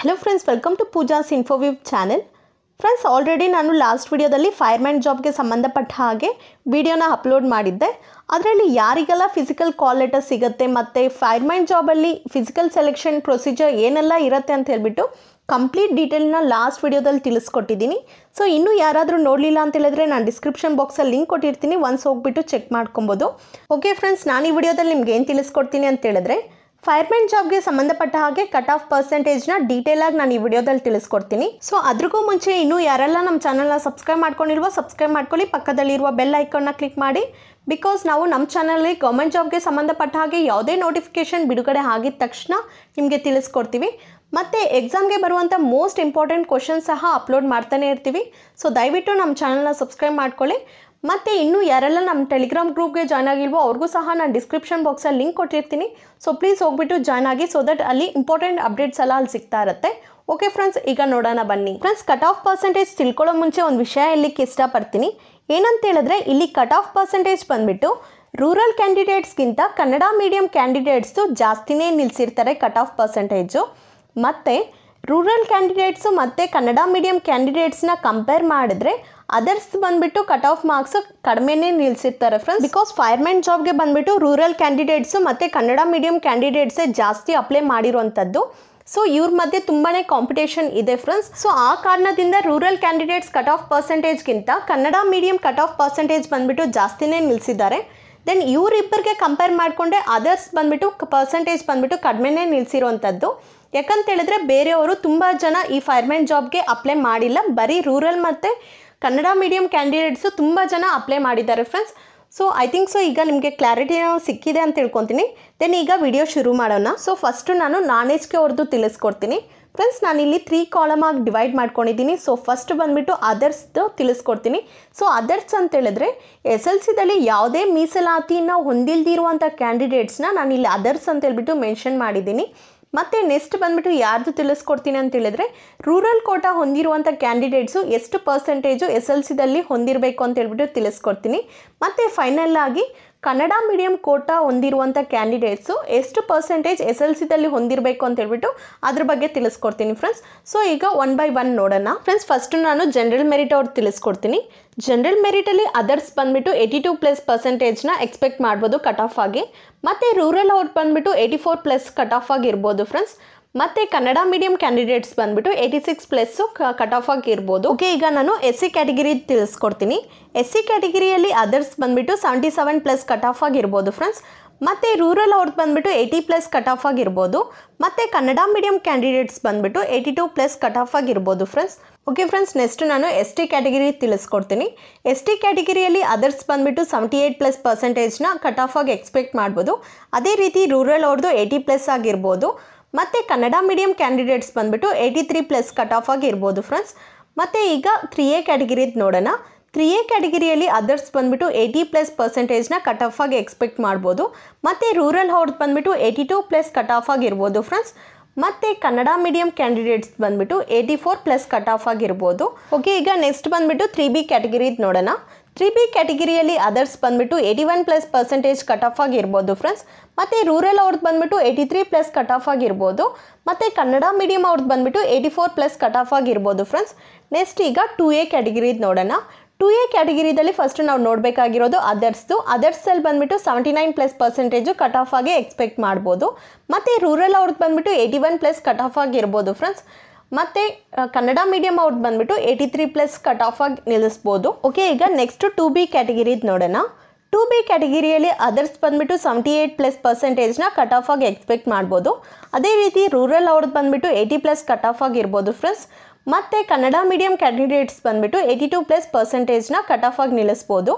hello friends welcome to Pooja's info view channel friends already ನಾನು last ವಿಡಿಯೋದಲ್ಲಿ fireman ಜಾಬ್ಗೆ ಸಂಬಂಧಪಟ್ಟ ಹಾಗೆ ವಿಡಿಯೋನ ಅಪ್ಲೋಡ್ ಮಾಡಿದ್ದೆ ಅದರಲ್ಲಿ ಯಾರಿಗೆಲ್ಲ ಫಿಸಿಕಲ್ ಕಾಲ್ ಲೆಟರ್ ಸಿಗುತ್ತೆ ಮತ್ತು ಫೈರ್ಮ್ಯಾನ್ ಜಾಬಲ್ಲಿ ಫಿಸಿಕಲ್ ಸೆಲೆಕ್ಷನ್ ಪ್ರೊಸೀಜರ್ ಏನೆಲ್ಲ ಇರುತ್ತೆ ಅಂತ ಹೇಳ್ಬಿಟ್ಟು ಕಂಪ್ಲೀಟ್ ಡೀಟೇಲ್ನ ಲಾಸ್ಟ್ ವಿಡಿಯೋದಲ್ಲಿ ತಿಳಿಸ್ಕೊಟ್ಟಿದ್ದೀನಿ ಸೊ ಇನ್ನೂ ಯಾರಾದರೂ ನೋಡಲಿಲ್ಲ ಅಂತ ಹೇಳಿದ್ರೆ ನಾನು ಡಿಸ್ಕ್ರಿಪ್ಷನ್ ಬಾಕ್ಸಲ್ಲಿ ಲಿಂಕ್ ಕೊಟ್ಟಿರ್ತೀನಿ ಒನ್ಸ್ ಹೋಗ್ಬಿಟ್ಟು ಚೆಕ್ ಮಾಡ್ಕೊಬೋದು ಓಕೆ ಫ್ರೆಂಡ್ಸ್ ನಾನು ಈ ವಿಡಿಯೋದಲ್ಲಿ ನಿಮ್ಗೆ ಏನು ತಿಳಿಸ್ಕೊಡ್ತೀನಿ ಅಂತ ಹೇಳಿದ್ರೆ ಫೈರ್ಮೆನ್ ಜಾಬ್ಗೆ ಸಂಬಂಧಪಟ್ಟ ಹಾಗೆ ಕಟ್ ಆಫ್ ಪರ್ಸೆಂಟೇಜ್ನ ಡೀಟೇಲ್ ಆಗಿ ನಾನು ಈ ವಿಡಿಯೋದಲ್ಲಿ ತಿಳಿಸ್ಕೊಡ್ತೀನಿ ಸೊ ಅದ್ರಿಗೂ ಮುಂಚೆ ಇನ್ನೂ ಯಾರೆಲ್ಲ ನಮ್ಮ ಚಾನಲ್ನ ಸಬ್ಸ್ಕ್ರೈಬ್ ಮಾಡ್ಕೊಂಡಿಲ್ವೋ ಸಬ್ಸ್ಕ್ರೈಬ್ ಮಾಡ್ಕೊಳ್ಳಿ ಪಕ್ಕದಲ್ಲಿರುವ ಬೆಲ್ ಐಕನ್ನ ಕ್ಲಿಕ್ ಮಾಡಿ ಬಿಕಾಸ್ ನಾವು ನಮ್ಮ ಚಾನಲ್ಲಿ ಗೌರ್ಮೆಂಟ್ ಜಾಬ್ಗೆ ಸಂಬಂಧಪಟ್ಟ ಹಾಗೆ ಯಾವುದೇ ನೋಟಿಫಿಕೇಷನ್ ಬಿಡುಗಡೆ ಆಗಿದ ತಕ್ಷಣ ನಿಮಗೆ ತಿಳಿಸ್ಕೊಡ್ತೀವಿ ಮತ್ತು ಎಕ್ಸಾಮ್ಗೆ ಬರುವಂಥ ಮೋಸ್ಟ್ ಇಂಪಾರ್ಟೆಂಟ್ ಕ್ವಶನ್ ಸಹ ಅಪ್ಲೋಡ್ ಮಾಡ್ತಾನೆ ಇರ್ತೀವಿ ಸೊ ದಯವಿಟ್ಟು ನಮ್ಮ ಚಾನಲ್ನ ಸಬ್ಸ್ಕ್ರೈಬ್ ಮಾಡ್ಕೊಳ್ಳಿ ಮತ್ತು ಇನ್ನೂ ಯಾರೆಲ್ಲ ನಮ್ಮ ಟೆಲಿಗ್ರಾಮ್ ಗ್ರೂಪ್ಗೆ ಜಾಯ್ನ್ ಆಗಿಲ್ವೋ ಅವ್ರಿಗೂ ಸಹ ನಾನು ಡಿಸ್ಕ್ರಿಪ್ಷನ್ ಬಾಕ್ಸಲ್ಲಿ ಲಿಂಕ್ ಕೊಟ್ಟಿರ್ತೀನಿ ಸೊ ಪ್ಲೀಸ್ ಹೋಗ್ಬಿಟ್ಟು ಜಾಯ್ನ್ ಆಗಿ ಸೊ ದಟ್ ಅಲ್ಲಿ ಇಂಪಾರ್ಟೆಂಟ್ ಅಪ್ಡೇಟ್ಸ್ ಎಲ್ಲ ಅಲ್ಲಿ ಸಿಗ್ತಾ ಇರುತ್ತೆ ಓಕೆ ಫ್ರೆಂಡ್ಸ್ ಈಗ ನೋಡೋಣ ಬನ್ನಿ ಫ್ರೆಂಡ್ಸ್ ಕಟ್ ಆಫ್ ಪರ್ಸೆಂಟೇಜ್ ತಿಳ್ಕೊಳ್ಳೋ ಮುಂಚೆ ಒಂದು ವಿಷಯ ಇಲ್ಲಿಕ್ಕೆ ಇಷ್ಟಪಡ್ತೀನಿ ಏನಂತ ಹೇಳಿದ್ರೆ ಇಲ್ಲಿ ಕಟ್ ಆಫ್ ಪರ್ಸೆಂಟೇಜ್ ಬಂದುಬಿಟ್ಟು ರೂರಲ್ ಕ್ಯಾಂಡಿಡೇಟ್ಸ್ಗಿಂತ ಕನ್ನಡ ಮೀಡಿಯಂ ಕ್ಯಾಂಡಿಡೇಟ್ಸು ಜಾಸ್ತಿನೇ ನಿಲ್ಲಿಸಿರ್ತಾರೆ ಕಟ್ ಆಫ್ ಪರ್ಸೆಂಟೇಜು ಮತ್ತು ರೂರಲ್ ಕ್ಯಾಂಡಿಡೇಟ್ಸು ಮತ್ತು ಕನ್ನಡ ಮೀಡಿಯಂ ಕ್ಯಾಂಡಿಡೇಟ್ಸ್ನ ಕಂಪೇರ್ ಮಾಡಿದ್ರೆ ಅದರ್ಸ್ ಬಂದ್ಬಿಟ್ಟು ಕಟ್ ಆಫ್ ಮಾರ್ಕ್ಸ್ ಕಡಿಮೆನೇ ನಿಲ್ಸಿರ್ತಾರೆ ಫ್ರೆಂಡ್ಸ್ ಬಿಕಾಸ್ ಫೈರ್ಮೆನ್ ಜಾಬ್ಗೆ ಬಂದ್ಬಿಟ್ಟು ರೂರಲ್ ಕ್ಯಾಂಡಿಡೇಟ್ಸ್ ಮತ್ತು ಕನ್ನಡ ಮೀಡಿಯಂ ಕ್ಯಾಂಡಿಡೇಟ್ಸೇ ಜಾಸ್ತಿ ಅಪ್ಲೈ ಮಾಡಿರುವಂಥದ್ದು ಸೊ ಇವ್ರ ಮಧ್ಯೆ ತುಂಬಾ ಕಾಂಪಿಟೇಷನ್ ಇದೆ ಫ್ರೆಂಡ್ಸ್ ಸೊ ಆ ಕಾರಣದಿಂದ ರೂರಲ್ ಕ್ಯಾಂಡಿಡೇಟ್ಸ್ ಕಟ್ ಆಫ್ ಪರ್ಸೆಂಟೇಜ್ಗಿಂತ Kannada medium cut off percentage ಬಂದುಬಿಟ್ಟು ಜಾಸ್ತಿನೇ ನಿಲ್ಸಿದ್ದಾರೆ ದೆನ್ ಇವ್ರಿಬ್ಬರಿಗೆ ಕಂಪೇರ್ ಮಾಡಿಕೊಂಡೆ ಅದರ್ಸ್ ಬಂದ್ಬಿಟ್ಟು ಪರ್ಸೆಂಟೇಜ್ ಬಂದುಬಿಟ್ಟು ಕಡಿಮೆನೇ ನಿಲ್ಸಿರುವಂಥದ್ದು ಯಾಕಂತ ಹೇಳಿದ್ರೆ ಬೇರೆಯವರು ತುಂಬ ಜನ ಈ ಫೈರ್ಮೆನ್ ಜಾಬ್ಗೆ ಅಪ್ಲೈ ಮಾಡಿಲ್ಲ ಬರೀ ರೂರಲ್ ಮತ್ತು ಕನ್ನಡ ಮೀಡಿಯಂ ಕ್ಯಾಂಡಿಡೇಟ್ಸು ತುಂಬ ಜನ ಅಪ್ಲೈ ಮಾಡಿದ್ದಾರೆ friends so I think so ಈಗ ನಿಮಗೆ ಕ್ಲಾರಿಟಿ ಸಿಕ್ಕಿದೆ ಅಂತ ತಿಳ್ಕೊತೀನಿ ದೆನ್ ಈಗ ವಿಡಿಯೋ ಶುರು ಮಾಡೋಣ ಸೊ ಫಸ್ಟು ನಾನು ನಾನ್ ಎಚ್ ಕೆ ಅವ್ರದ್ದು ತಿಳಿಸ್ಕೊಡ್ತೀನಿ ಫ್ರೆಂಡ್ಸ್ ಇಲ್ಲಿ ತ್ರೀ ಕಾಲಮ್ ಆಗಿ ಡಿವೈಡ್ ಮಾಡ್ಕೊಂಡಿದ್ದೀನಿ ಸೊ ಫಸ್ಟ್ ಬಂದುಬಿಟ್ಟು ಅದರ್ಸ್ದು ತಿಳಿಸ್ಕೊಡ್ತೀನಿ ಸೊ ಅದರ್ಸ್ ಅಂತ ಹೇಳಿದ್ರೆ ಎಸ್ ಎಲ್ ಸಿದಲ್ಲಿ ಯಾವುದೇ ಮೀಸಲಾತಿನ ಹೊಂದಿಲ್ದಿರುವಂಥ ಕ್ಯಾಂಡಿಡೇಟ್ಸ್ನ ಇಲ್ಲಿ ಅದರ್ಸ್ ಅಂತ ಮೆನ್ಷನ್ ಮಾಡಿದ್ದೀನಿ ಮತ್ತು ನೆಕ್ಸ್ಟ್ ಬಂದ್ಬಿಟ್ಟು ಯಾರ್ದು ತಿಳಿಸ್ಕೊಡ್ತೀನಿ ಅಂತ ಹೇಳಿದ್ರೆ ರೂರಲ್ ಕೋಟಾ ಹೊಂದಿರುವಂಥ ಕ್ಯಾಂಡಿಡೇಟ್ಸು ಎಷ್ಟು ಪರ್ಸೆಂಟೇಜು ಎಸ್ ಎಲ್ ಸಿದಲ್ಲಿ ಹೊಂದಿರಬೇಕು ಅಂತ ಹೇಳ್ಬಿಟ್ಟು ತಿಳಿಸ್ಕೊಡ್ತೀನಿ ಮತ್ತು ಫೈನಲ್ ಆಗಿ ಕನ್ನಡ ಮೀಡಿಯಂ ಕೋಟಾ ಹೊಂದಿರುವಂಥ ಕ್ಯಾಂಡಿಡೇಟ್ಸು ಎಷ್ಟು ಪರ್ಸೆಂಟೇಜ್ ಎಸ್ ಎಲ್ ಸಿದಲ್ಲಿ ಹೊಂದಿರಬೇಕು ಅಂತ ಹೇಳ್ಬಿಟ್ಟು ಅದ್ರ ಬಗ್ಗೆ ತಿಳಿಸ್ಕೊಡ್ತೀನಿ ಫ್ರೆಂಡ್ಸ್ ಸೊ ಈಗ ಒನ್ ಬೈ ಒನ್ ನೋಡೋಣ ಫ್ರೆಂಡ್ಸ್ ಫಸ್ಟು ನಾನು ಜನರಲ್ ಮೆರಿಟ್ ಅವ್ರು ತಿಳಿಸ್ಕೊಡ್ತೀನಿ ಜನರಲ್ ಮೆರಿಟಲ್ಲಿ ಅದರ್ಸ್ ಬಂದುಬಿಟ್ಟು ಏಯ್ಟಿ ಟು ಪ್ಲಸ್ ಪರ್ಸೆಂಟೇಜ್ನ ಎಕ್ಸ್ಪೆಕ್ಟ್ ಮಾಡ್ಬೋದು ಕಟ್ ಆಫ್ ಆಗಿ ಮತ್ತು ರೂರಲ್ ಅವ್ರು ಬಂದುಬಿಟ್ಟು eighty four plus cut off ಆಗಿರ್ಬೋದು ಫ್ರೆಂಡ್ಸ್ ಮತ್ತು ಕನ್ನಡ ಮೀಡಿಯಂ ಕ್ಯಾಂಡಿಡೇಟ್ಸ್ ಬಂದುಬಿಟ್ಟು eighty six plus cut off ಆಗಿರ್ಬೋದು ಓಕೆ ಈಗ ನಾನು ಎಸ್ ಸಿ ಕ್ಯಾಟಗಿರಿ ತಿಳಿಸ್ಕೊಡ್ತೀನಿ ಎಸ್ ಸಿ ಕ್ಯಾಟಗಿರಿಯಲ್ಲಿ ಅದರ್ಸ್ ಬಂದುಬಿಟ್ಟು seventy seven plus cut off ಆಗಿರ್ಬೋದು ಫ್ರೆಂಡ್ಸ್ ಮತ್ತು ರೂರಲ್ ಅವ್ರದ್ದು ಬಂದುಬಿಟ್ಟು ಏಯ್ಟಿ ಪ್ಲಸ್ ಕಟ್ ಆಫ್ ಆಗಿರ್ಬೋದು ಮತ್ತು ಕನ್ನಡ ಮೀಡಿಯಂ ಕ್ಯಾಂಡಿಡೇಟ್ಸ್ ಬಂದುಬಿಟ್ಟು eighty two plus cut off ಆಗಿರ್ಬೋದು ಫ್ರೆಂಡ್ಸ್ ಓಕೆ ಫ್ರೆಂಡ್ಸ್ ನೆಕ್ಸ್ಟ್ ನಾನು ಎಸ್ ಟಿ ಕ್ಯಾಟಗಿರಿ ತಿಳಿಸ್ಕೊಡ್ತೀನಿ ಎಸ್ ಟಿ ಕ್ಯಾಟಗಿರಿಯಲ್ಲಿ ಅದರ್ಸ್ ಬಂದುಬಿಟ್ಟು ಸೆವೆಂಟಿ ಏಯ್ಟ್ ಪ್ಲಸ್ ಪರ್ಸೆಂಟೇಜ್ನ ಕಟ್ ಆಫ್ ಆಗಿ ಎಕ್ಸ್ಪೆಕ್ಟ್ ಮಾಡ್ಬೋದು ಅದೇ ರೀತಿ ರೂರಲ್ ಅವ್ರದ್ದು ಏಯ್ಟಿ ಪ್ಲಸ್ ಆಗಿರ್ಬೋದು ಮತ್ತು ಕನ್ನಡ ಮೀಡಿಯಂ ಕ್ಯಾಂಡಿಡೇಟ್ಸ್ ಬಂದುಬಿಟ್ಟು eighty three plus cut off ಆಗಿರ್ಬೋದು ಫ್ರೆಂಡ್ಸ್ ಮತ್ತು ಈಗ ತ್ರೀ ಎ ಕ್ಯಾಟಗಿರಿದು ನೋಡೋಣ ತ್ರೀ ಎ ಕ್ಯಾಟಗಿರಿಯಲ್ಲಿ ಅದರ್ಸ್ ಬಂದುಬಿಟ್ಟು ಏಯ್ಟಿ ಪ್ಲಸ್ ಪರ್ಸೆಂಟೇಜ್ನ ಕಟ್ ಆಫ್ ಆಗಿ ಎಕ್ಸ್ಪೆಕ್ಟ್ ಮಾಡ್ಬೋದು ಮತ್ತು ರೂರಲ್ ಅವ್ರದ್ದು ಬಂದುಬಿಟ್ಟು eighty two plus cut off ಆಗಿರ್ಬೋದು ಫ್ರೆಂಡ್ಸ್ ಮತ್ತು ಕನ್ನಡ ಮೀಡಿಯಂ ಕ್ಯಾಂಡಿಡೇಟ್ಸ್ ಬಂದುಬಿಟ್ಟು eighty four plus cut off ಆಗಿರ್ಬೋದು ಓಕೆ ಈಗ ನೆಕ್ಸ್ಟ್ ಬಂದುಬಿಟ್ಟು ತ್ರೀ ಬಿ ಕ್ಯಾಟಗಿರಿದು ನೋಡೋಣ ತ್ರೀ ಬಿ ಕ್ಯಾಟಗಿರಿಯಲ್ಲಿ ಅದರ್ಸ್ ಬಂದ್ಬಿಟ್ಟು eighty one plus percentage cut off ಆಗಿರ್ಬೋದು ಫ್ರೆಂಡ್ಸ್ ಮತ್ತು ರೂರಲ್ ಅವ್ರದ್ದು ಬಂದ್ಬಿಟ್ಟು eighty three plus cut off ಆಗಿರ್ಬೋದು ಮತ್ತು ಕನ್ನಡ ಮೀಡಿಯಮ್ ಅವ್ರದ್ದು ಬಂದ್ಬಿಟ್ಟು eighty four plus cut off ಆಗಿರ್ಬೋದು ಫ್ರೆಂಡ್ಸ್ ನೆಕ್ಸ್ಟ್ ಈಗ ಟು ಎ ಕ್ಯಾಟಗಿರಿದು ನೋಡೋಣ ಟು ಎ ಕ್ಯಾಟಗಿರಿದಲ್ಲಿ ಫಸ್ಟ್ ನಾವು ನೋಡಬೇಕಾಗಿರೋದು ಅದರ್ಸ್ದು ಅದರ್ಸಲ್ಲಿ ಬಂದುಬಿಟ್ಟು seventy nine plus percentage cut off ಆಗಿ ಎಕ್ಸ್ಪೆಕ್ಟ್ ಮಾಡ್ಬೋದು ಮತ್ತು ರೂರಲ್ ಅವ್ರದ್ದು ಬಂದ್ಬಿಟ್ಟು eighty one plus cut off ಆಗಿರ್ಬೋದು ಫ್ರೆಂಡ್ಸ್ ಮತ್ತು ಕನ್ನಡ ಮೀಡಿಯಮ್ ಅವ್ರದ್ದು ಬಂದ್ಬಿಟ್ಟು eighty three plus cut off ಆಗಿ ನಿಲ್ಲಿಸ್ಬೋದು ಓಕೆ ಈಗ ನೆಕ್ಸ್ಟು ಟು ಬಿ ಕ್ಯಾಟಗಿರಿದು ನೋಡೋಣ ಟು ಬಿ ಕ್ಯಾಟಗಿರಿಯಲ್ಲಿ ಅದರ್ಸ್ ಬಂದುಬಿಟ್ಟು ಸೆವೆಂಟಿ ಏಯ್ಟ್ ಪ್ಲಸ್ ಪರ್ಸೆಂಟೇಜ್ನ ಕಟ್ ಆಫ್ ಆಗಿ ಎಕ್ಸ್ಪೆಕ್ಟ್ ಮಾಡ್ಬೋದು ಅದೇ ರೀತಿ ರೂರಲ್ ಅವ್ರದ್ದು ಬಂದುಬಿಟ್ಟು ಏಯ್ಟಿ ಪ್ಲಸ್ ಕಟ್ ಆಫ್ ಆಗಿರ್ಬೋದು ಫ್ರೆಂಡ್ಸ್ ಮತ್ತು ಕನ್ನಡ ಮೀಡಿಯಂ ಕ್ಯಾಂಡಿಡೇಟ್ಸ್ ಬಂದುಬಿಟ್ಟು ಏಯ್ಟಿ ಟು ಪ್ಲಸ್ ಪರ್ಸೆಂಟೇಜ್ನ ಕಟ್ ಆಫ್ ಆಗಿ ನಿಲ್ಲಿಸ್ಬೋದು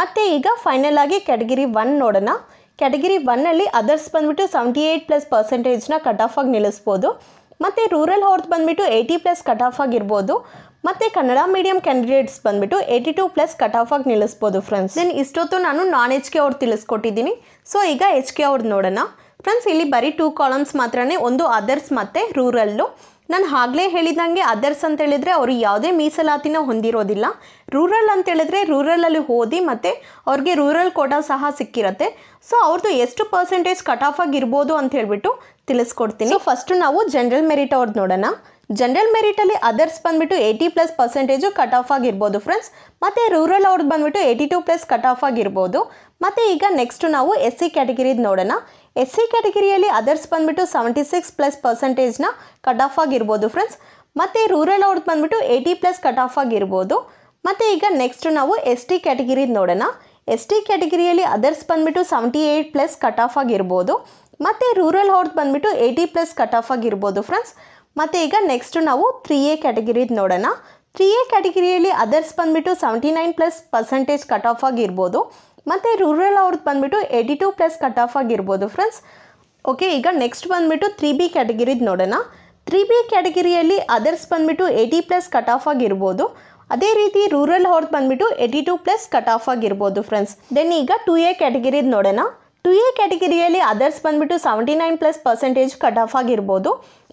ಮತ್ತು ಈಗ ಫೈನಲ್ ಆಗಿ ಕ್ಯಾಟಗಿರಿ ಒನ್ ನೋಡೋಣ ಕ್ಯಾಟಗಿರಿ ಒನ್ನಲ್ಲಿ ಅದರ್ಸ್ ಬಂದುಬಿಟ್ಟು ಸೆವೆಂಟಿ ಏಯ್ಟ್ ಪ್ಲಸ್ ಪರ್ಸೆಂಟೇಜ್ನ ಕಟ್ ಆಫ್ ಆಗಿ ನಿಲ್ಲಿಸ್ಬೋದು ಮತ್ತು ರೂರಲ್ ಹೋರ್ತ್ ಬಂದುಬಿಟ್ಟು ಏಯ್ಟಿ ಪ್ಲಸ್ ಕಟ್ ಆಫ್ ಆಗಿರ್ಬೋದು ಮತ್ತು ಕನ್ನಡ ಮೀಡಿಯಂ ಕ್ಯಾಂಡಿಡೇಟ್ಸ್ ಬಂದುಬಿಟ್ಟು eighty two plus cut off ಆಗಿ ನಿಲ್ಲಿಸ್ಬೋದು ಫ್ರೆಂಡ್ಸ್ ದೆನ್ ಇಷ್ಟೊತ್ತು ನಾನು ನಾನ್ ಎಚ್ ಕೆ ಅವ್ರು ತಿಳಿಸ್ಕೊಟ್ಟಿದ್ದೀನಿ ಸೊ ಈಗ ಎಚ್ ಕೆ ಅವ್ರದ್ದು ನೋಡೋಣ ಫ್ರೆಂಡ್ಸ್ ಇಲ್ಲಿ ಬರೀ ಟೂ ಕಾಲಮ್ಸ್ ಮಾತ್ರನೇ ಒಂದು ಅದರ್ಸ್ ಮತ್ತು ರೂರಲ್ಲು ನಾನು ಆಗಲೇ ಹೇಳಿದಂಗೆ ಅದರ್ಸ್ ಅಂತ ಹೇಳಿದ್ರೆ ಅವರು ಯಾವುದೇ ಮೀಸಲಾತಿನ ಹೊಂದಿರೋದಿಲ್ಲ ರೂರಲ್ ಅಂತ ಹೇಳಿದ್ರೆ ರೂರಲಲ್ಲಿ ಓದಿ ಮತ್ತು ಅವ್ರಿಗೆ ರೂರಲ್ ಕೋಟಾ ಸಹ ಸಿಕ್ಕಿರತ್ತೆ ಸೊ ಅವ್ರದ್ದು ಎಷ್ಟು ಪರ್ಸೆಂಟೇಜ್ ಕಟ್ ಆಫ್ ಆಗಿರ್ಬೋದು ಅಂತ ಹೇಳಿಬಿಟ್ಟು ತಿಳಿಸ್ಕೊಡ್ತೀನಿ ಫಸ್ಟು ನಾವು ಜನರಲ್ ಮೆರಿಟ್ ಅವ್ರದ್ದು ನೋಡೋಣ ಜನರಲ್ ಮೆರಿಟಲ್ಲಿ ಅದರ್ಸ್ ಬಂದುಬಿಟ್ಟು eighty plus percentage cut off ಆಗಿರ್ಬೋದು ಫ್ರೆಂಡ್ಸ್ ಮತ್ತು ರೂರಲ್ ಅವ್ರದ್ದು ಬಂದುಬಿಟ್ಟು eighty two plus cut off ಆಗಿರ್ಬೋದು ಮತ್ತು ಈಗ ನೆಕ್ಸ್ಟು ನಾವು ಎಸ್ ಸಿ ಕ್ಯಾಟಗರಿದು ನೋಡೋಣ ಎಸ್ ಸಿ ಕ್ಯಾಟಗರಿಯಲ್ಲಿ ಅದರ್ಸ್ ಬಂದುಬಿಟ್ಟು ಸೆವೆಂಟಿ ಸಿಕ್ಸ್ ಪ್ಲಸ್ ಪರ್ಸೆಂಟೇಜ್ನ ಕಟ್ ಆಫ್ ಆಗಿರ್ಬೋದು ಫ್ರೆಂಡ್ಸ್ ಮತ್ತು ರೂರಲ್ ಅವ್ರದ್ದು ಬಂದುಬಿಟ್ಟು ಏಯ್ಟಿ ಪ್ಲಸ್ ಕಟ್ ಆಫ್ ಆಗಿರ್ಬೋದು ಮತ್ತು ಈಗ ನೆಕ್ಸ್ಟ್ ನಾವು ಎಸ್ ಟಿ ಕ್ಯಾಟಗರಿದು ನೋಡೋಣ ಎಸ್ ಟಿ ಕ್ಯಾಟಗರಿಯಲ್ಲಿ ಅದರ್ಸ್ ಬಂದುಬಿಟ್ಟು seventy eight plus cut off ಆಗಿರ್ಬೋದು ಮತ್ತು ರೂರಲ್ ಅವ್ರದ್ದು ಬಂದುಬಿಟ್ಟು ಏಯ್ಟಿ ಪ್ಲಸ್ ಕಟ್ ಆಫ್ ಆಗಿರ್ಬೋದು ಫ್ರೆಂಡ್ಸ್ ಮತ್ತು ಈಗ ನೆಕ್ಸ್ಟು ನಾವು ತ್ರೀ ಎ ಕ್ಯಾಟಗಿರಿದು ನೋಡೋಣ ತ್ರೀ ಎ ಕ್ಯಾಟಗಿರಿಯಲ್ಲಿ ಅದರ್ಸ್ ಬಂದುಬಿಟ್ಟು seventy nine plus percentage cut off ಆಗಿರ್ಬೋದು ಮತ್ತು ರೂರಲ್ ಅವ್ರದ್ದು ಬಂದುಬಿಟ್ಟು eighty two plus cut off ಆಗಿರ್ಬೋದು ಫ್ರೆಂಡ್ಸ್ ಓಕೆ ಈಗ ನೆಕ್ಸ್ಟ್ ಬಂದುಬಿಟ್ಟು ತ್ರೀ ಬಿ ಕ್ಯಾಟಗಿರಿದು ನೋಡೋಣ ತ್ರೀ ಬಿ ಕ್ಯಾಟಗಿರಿಯಲ್ಲಿ ಅದರ್ಸ್ ಬಂದುಬಿಟ್ಟು ಏಯ್ಟಿ ಪ್ಲಸ್ ಕಟ್ ಆಫ್ ಆಗಿರ್ಬೋದು ಅದೇ ರೀತಿ ರೂರಲ್ ಅವ್ರದ್ದು ಬಂದುಬಿಟ್ಟು eighty two plus cut off ಆಗಿರ್ಬೋದು ಫ್ರೆಂಡ್ಸ್ ದೆನ್ ಈಗ ಟು ಎ ಕ್ಯಾಟಗಿರಿದು ನೋಡೋಣ ಟು ಎ ಕ್ಯಾಟಗರಿಯಲ್ಲಿ ಅದರ್ಸ್ ಬಂದುಬಿಟ್ಟು seventy nine plus percentage cut off ಆಗಿರ್ಬೋದು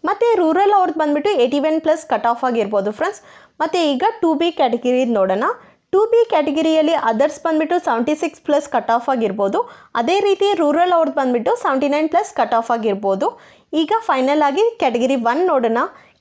ಮತ್ತು ರೂರಲ್ ಅವ್ರದ್ದು ಬಂದುಬಿಟ್ಟು eighty one plus cut off ಆಗಿರ್ಬೋದು ಫ್ರೆಂಡ್ಸ್ ಮತ್ತು ಈಗ ಟು ಬಿ ಕ್ಯಾಟಗಿರಿ ನೋಡೋಣ ಟು ಬಿ ಕ್ಯಾಟಗಿರಿಯಲ್ಲಿ ಅದರ್ಸ್ ಬಂದುಬಿಟ್ಟು seventy six plus cut off ಆಗಿರ್ಬೋದು ಅದೇ ರೀತಿ ರೂರಲ್ ಅವ್ರದ್ದು ಬಂದುಬಿಟ್ಟು seventy nine plus cut off ಆಗಿರ್ಬೋದು ಈಗ ಫೈನಲ್ ಆಗಿ ಕ್ಯಾಟಗಿರಿ ಒನ್ ನೋಡೋಣ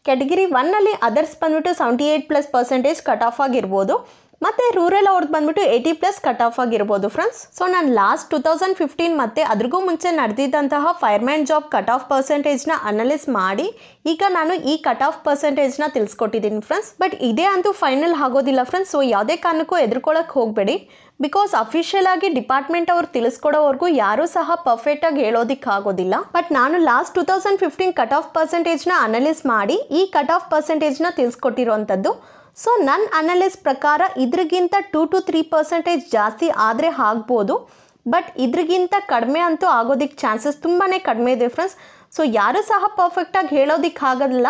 ಕ್ಯಾಟಗಿರಿ ಒನ್ನಲ್ಲಿ ಅದರ್ಸ್ ಬಂದುಬಿಟ್ಟು seventy eight plus percentage cut off ಆಗಿರ್ಬೋದು ಮತ್ತು ರೂರಲ್ ಅವ್ರದ್ದು ಬಂದ್ಬಿಟ್ಟು ಏಯ್ಟಿ ಪ್ಲಸ್ ಕಟ್ ಆಫ್ ಆಗಿರ್ಬೋದು ಫ್ರೆಂಡ್ಸ್ ಸೊ ನಾನು ಲಾಸ್ಟ್ ಟು ತೌಸಂಡ್ ಫಿಫ್ಟೀನ್ ಮತ್ತು ಅದ್ರಿಗೂ ಮುಂಚೆ ನಡೆದಿದ್ದಂತಹ ಫೈರ್ಮ್ಯಾನ್ ಜಾಬ್ ಕಟ್ ಆಫ್ ಪರ್ಸೆಂಟೇಜ್ನ ಅನಲೈಸ್ ಮಾಡಿ ಈಗ ನಾನು ಈ ಕಟ್ ಆಫ್ ಪರ್ಸೆಂಟೇಜ್ನ ತಿಳಿಸ್ಕೊಟ್ಟಿದ್ದೀನಿ ಫ್ರೆಂಡ್ಸ್ ಬಟ್ ಇದೇ ಅಂತೂ ಫೈನಲ್ ಆಗೋದಿಲ್ಲ ಫ್ರೆಂಡ್ಸ್ ಸೊ ಯಾವುದೇ ಕಾರಣಕ್ಕೂ ಎದುರ್ಕೊಳ್ಳೋಕೆ ಹೋಗಬೇಡಿ ಬಿಕಾಸ್ ಅಫಿಷಿಯಲ್ ಆಗಿ ಡಿಪಾರ್ಟ್ಮೆಂಟ್ ಅವ್ರು ತಿಳಿಸ್ಕೊಡೋವರೆಗೂ ಯಾರೂ ಸಹ ಪರ್ಫೆಕ್ಟಾಗಿ ಆಗೋದಿಲ್ಲ ಬಟ್ ನಾನು last two thousand fifteen cut off ಪರ್ಸೆಂಟೇಜ್ನ ಅನಲೈಸ್ ಮಾಡಿ ಈ ಕಟ್ ಆಫ್ ಪರ್ಸೆಂಟೇಜ್ನ ತಿಳಿಸ್ಕೊಟ್ಟಿರುವಂಥದ್ದು ಸೊ ನನ್ನ ಅನಾಲಿಸ್ ಪ್ರಕಾರ ಇದ್ರಿಗಿಂತ ಟೂ ಟು ತ್ರೀ ಪರ್ಸೆಂಟೇಜ್ ಜಾಸ್ತಿ ಆದರೆ ಆಗ್ಬೋದು ಬಟ್ ಇದ್ರಿಗಿಂತ ಕಡಿಮೆ ಅಂತೂ ಆಗೋದಕ್ಕೆ ಚಾನ್ಸಸ್ ತುಂಬಾ ಕಡಿಮೆ ಇದೆ ಫ್ರೆಂಡ್ಸ್ ಸೊ ಯಾರೂ ಸಹ ಪರ್ಫೆಕ್ಟಾಗಿ ಹೇಳೋದಕ್ಕೆ ಆಗೋದಿಲ್ಲ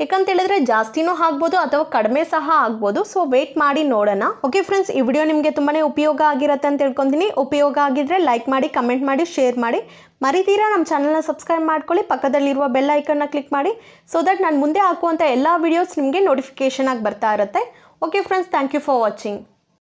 ಯಾಕಂತ ಹೇಳಿದ್ರೆ ಜಾಸ್ತಿನೂ ಆಗ್ಬೋದು ಅಥವಾ ಕಡಿಮೆ ಸಹ ಆಗ್ಬೋದು ಸೊ ವೇಟ್ ಮಾಡಿ ನೋಡೋಣ ಓಕೆ ಫ್ರೆಂಡ್ಸ್ ಈ ವಿಡಿಯೋ ನಿಮಗೆ ತುಂಬಾ ಉಪಯೋಗ ಆಗಿರುತ್ತೆ ಅಂತ ಹೇಳ್ಕೊತೀನಿ ಉಪಯೋಗ ಆಗಿದ್ರೆ ಲೈಕ್ ಮಾಡಿ ಕಮೆಂಟ್ ಮಾಡಿ ಶೇರ್ ಮಾಡಿ ಮರಿತೀರಾ ನಮ್ಮ ಚಾನಲ್ನ ಸಬ್ಸ್ಕ್ರೈಬ್ ಮಾಡ್ಕೊಳ್ಳಿ ಪಕ್ಕದಲ್ಲಿರುವ ಬೆಲ್ ಐಕನ್ನ ಕ್ಲಿಕ್ ಮಾಡಿ ಸೊ ದಟ್ ನಾನು ಮುಂದೆ ಹಾಕುವಂಥ ಎಲ್ಲ ವೀಡಿಯೋಸ್ ನಿಮಗೆ ನೋಟಿಫಿಕೇಷನ್ ಆಗಿ ಬರ್ತಾ ಇರುತ್ತೆ okay friends thank you for watching